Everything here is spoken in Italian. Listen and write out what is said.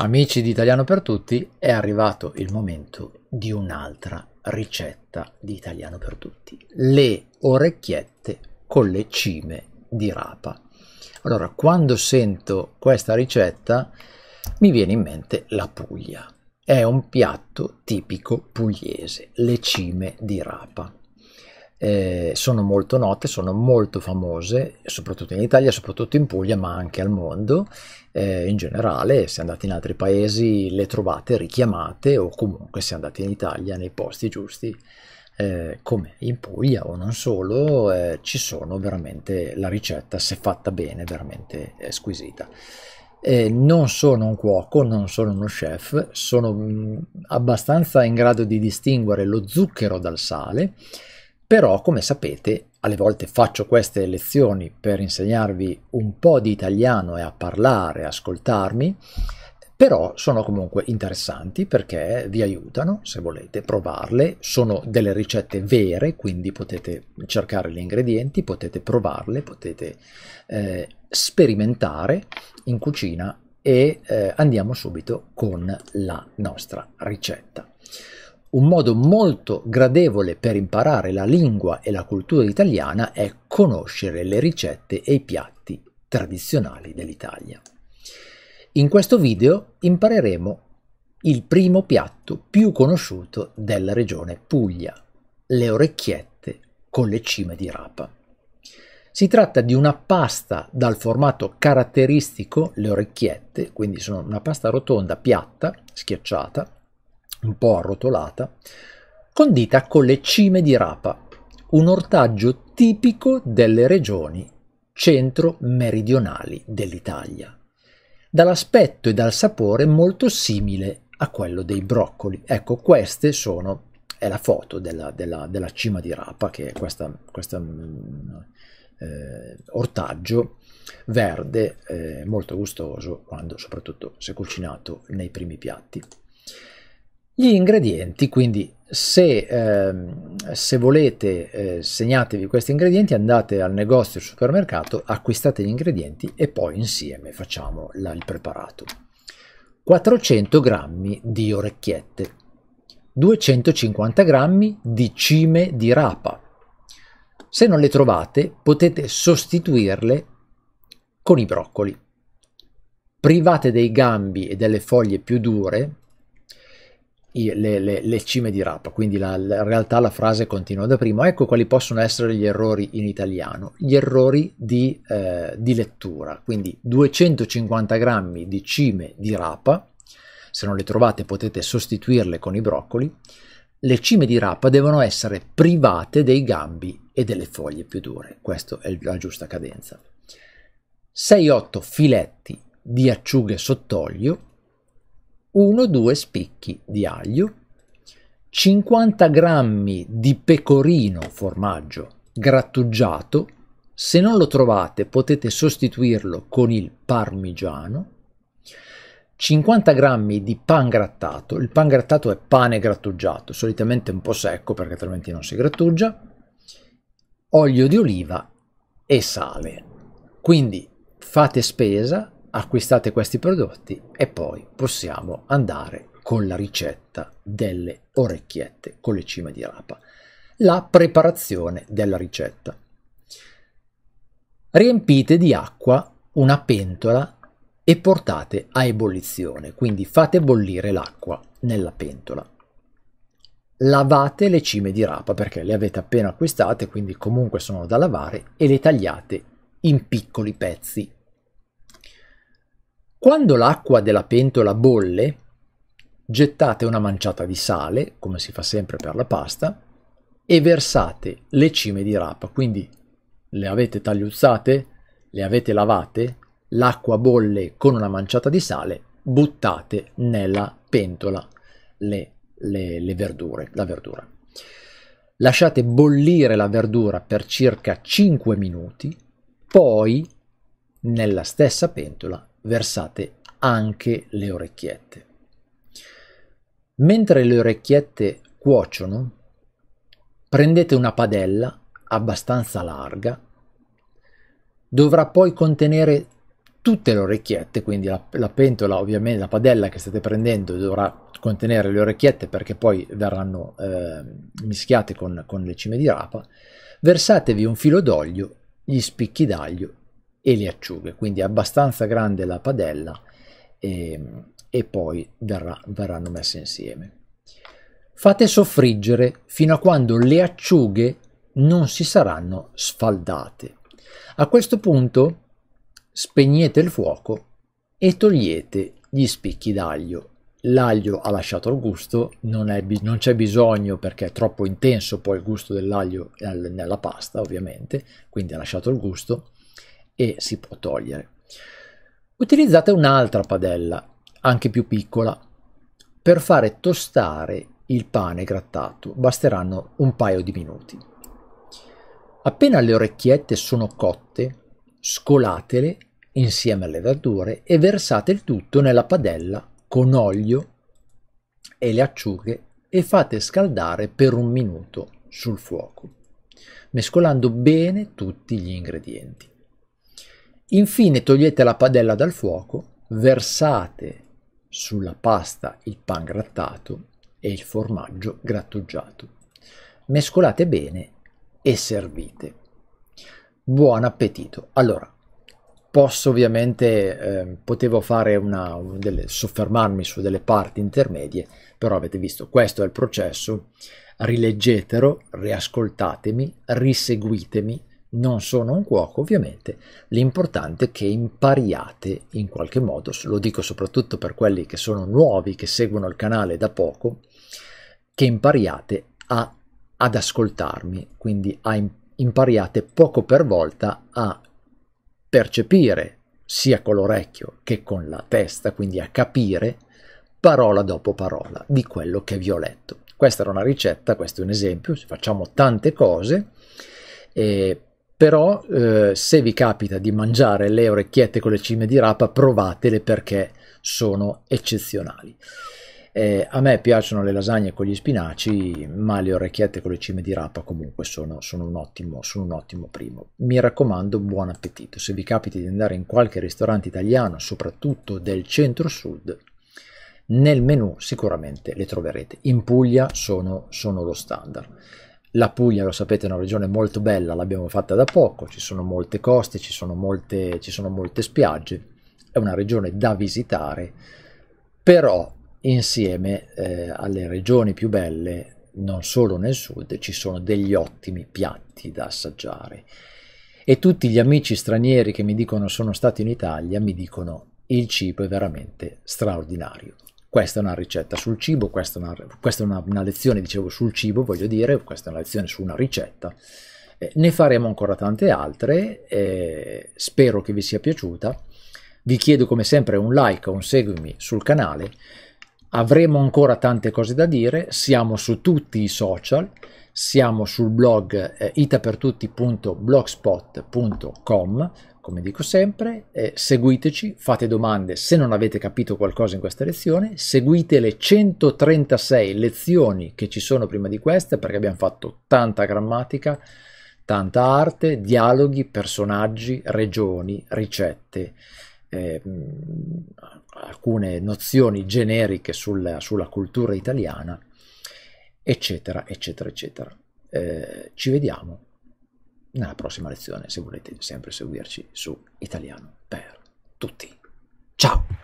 Amici di Italiano per tutti, è arrivato il momento di un'altra ricetta di Italiano per tutti. Le orecchiette con le cime di rapa. Allora, quando sento questa ricetta mi viene in mente la Puglia. È un piatto tipico pugliese, le cime di rapa eh, sono molto note, sono molto famose, soprattutto in Italia, soprattutto in Puglia, ma anche al mondo eh, in generale. Se andate in altri paesi le trovate richiamate o comunque se andate in Italia nei posti giusti. Eh, come in Puglia o non solo, eh, ci sono veramente la ricetta, se fatta bene, veramente squisita. Eh, non sono un cuoco, non sono uno chef, sono mh, mm, abbastanza in grado di distinguere lo zucchero dal sale però, come sapete, alle volte faccio queste lezioni per insegnarvi un po' di italiano e a parlare, ascoltarmi, però sono comunque interessanti perché vi aiutano, se volete provarle, sono delle ricette vere, quindi potete cercare gli ingredienti, potete provarle, potete eh, sperimentare in cucina e eh, andiamo subito con la nostra ricetta. Un modo molto gradevole per imparare la lingua e la cultura italiana è conoscere le ricette e i piatti tradizionali dell'Italia. In questo video impareremo il primo piatto più conosciuto della regione Puglia, le orecchiette con le cime di rapa. Si tratta di una pasta dal formato caratteristico, le orecchiette, quindi sono una pasta rotonda piatta, schiacciata, un po' arrotolata, condita con le cime di rapa, un ortaggio tipico delle regioni centro-meridionali dell'Italia, dall'aspetto e dal sapore molto simile a quello dei broccoli. Ecco, queste sono, è la foto della, della, della cima di rapa, che è questo questa mm, eh, ortaggio verde eh, molto gustoso, quando, soprattutto se cucinato nei primi piatti. Gli ingredienti, quindi se, ehm, se volete eh, segnatevi questi ingredienti, andate al negozio, al supermercato, acquistate gli ingredienti e poi insieme facciamo la, il preparato. 400 grammi di orecchiette, 250 grammi di cime di rapa. Se non le trovate potete sostituirle con i broccoli. Private dei gambi e delle foglie più dure le, le, le, cime di rapa, quindi la, la, in realtà la frase continua da prima. Ecco quali possono essere gli errori in italiano, gli errori di, eh, di lettura, quindi 250 grammi di cime di rapa, se non le trovate potete sostituirle con i broccoli, le cime di rapa devono essere private dei gambi e delle foglie più dure, questa è la giusta cadenza. 6-8 filetti di acciughe sott'olio 1-2 spicchi di aglio, 50 g di pecorino formaggio grattugiato, se non lo trovate potete sostituirlo con il parmigiano, 50 g di pan grattato, il pan grattato è pane grattugiato, solitamente un po' secco perché altrimenti non si grattugia, olio di oliva e sale. Quindi fate spesa acquistate questi prodotti e poi possiamo andare con la ricetta delle orecchiette con le cime di rapa. La preparazione della ricetta. Riempite di acqua una pentola e portate a ebollizione, quindi fate bollire l'acqua nella pentola. Lavate le cime di rapa perché le avete appena acquistate, quindi comunque sono da lavare e le tagliate in piccoli pezzi quando l'acqua della pentola bolle, gettate una manciata di sale, come si fa sempre per la pasta, e versate le cime di rapa. Quindi le avete tagliuzzate, le avete lavate, l'acqua bolle con una manciata di sale, buttate nella pentola le, le, le verdure, la verdura. Lasciate bollire la verdura per circa 5 minuti, poi nella stessa pentola versate anche le orecchiette. Mentre le orecchiette cuociono, prendete una padella abbastanza larga, dovrà poi contenere tutte le orecchiette, quindi la, la, pentola, ovviamente la padella che state prendendo dovrà contenere le orecchiette perché poi verranno eh, mischiate con, con le cime di rapa, versatevi un filo d'olio, gli spicchi d'aglio e le acciughe, quindi è abbastanza grande la padella e, e poi verrà, verranno messe insieme. Fate soffriggere fino a quando le acciughe non si saranno sfaldate. A questo punto spegnete il fuoco e togliete gli spicchi d'aglio. L'aglio ha lasciato il gusto, non, non c'è bisogno perché è troppo intenso poi il gusto dell'aglio nella pasta ovviamente, quindi ha lasciato il gusto e si può togliere. Utilizzate un'altra padella, anche più piccola, per fare tostare il pane grattato. Basteranno un paio di minuti. Appena le orecchiette sono cotte, scolatele insieme alle verdure e versate il tutto nella padella con olio e le acciughe e fate scaldare per un minuto sul fuoco, mescolando bene tutti gli ingredienti. Infine togliete la padella dal fuoco, versate sulla pasta il pan grattato e il formaggio grattugiato. Mescolate bene e servite. Buon appetito! Allora, posso ovviamente, eh, potevo fare una, delle, soffermarmi su delle parti intermedie, però avete visto, questo è il processo. Rileggetelo, riascoltatemi, riseguitemi, non sono un cuoco ovviamente, l'importante è che impariate in qualche modo, lo dico soprattutto per quelli che sono nuovi, che seguono il canale da poco, che impariate a, ad ascoltarmi, quindi a, impariate poco per volta a percepire sia con l'orecchio che con la testa, quindi a capire parola dopo parola di quello che vi ho letto. Questa era una ricetta, questo è un esempio, facciamo tante cose, eh, però eh, se vi capita di mangiare le orecchiette con le cime di rapa provatele perché sono eccezionali. Eh, a me piacciono le lasagne con gli spinaci, ma le orecchiette con le cime di rapa comunque sono, sono, un ottimo, sono, un ottimo, primo. Mi raccomando, buon appetito. Se vi capita di andare in qualche ristorante italiano, soprattutto del centro-sud, nel menù sicuramente le troverete. In Puglia sono, sono lo standard. La Puglia, lo sapete, è una regione molto bella, l'abbiamo fatta da poco, ci sono molte coste, ci sono molte, ci sono molte spiagge, è una regione da visitare, però insieme eh, alle regioni più belle, non solo nel sud, ci sono degli ottimi piatti da assaggiare. E tutti gli amici stranieri che mi dicono sono stati in Italia mi dicono il cibo è veramente straordinario questa è una ricetta sul cibo, questa è, una, questa è una, una, lezione, dicevo, sul cibo, voglio dire, questa è una lezione su una ricetta. Eh, ne faremo ancora tante altre, eh, spero che vi sia piaciuta. Vi chiedo come sempre un like o un seguimi sul canale. Avremo ancora tante cose da dire, siamo su tutti i social, siamo sul blog eh, itapertutti.blogspot.com come dico sempre, eh, seguiteci, fate domande se non avete capito qualcosa in questa lezione, seguite le 136 lezioni che ci sono prima di questa perché abbiamo fatto tanta grammatica, tanta arte, dialoghi, personaggi, regioni, ricette, eh, alcune nozioni generiche sulla, sulla cultura italiana eccetera, eccetera, eccetera. Eh, ci vediamo nella prossima lezione, se volete sempre seguirci su Italiano per tutti. Ciao!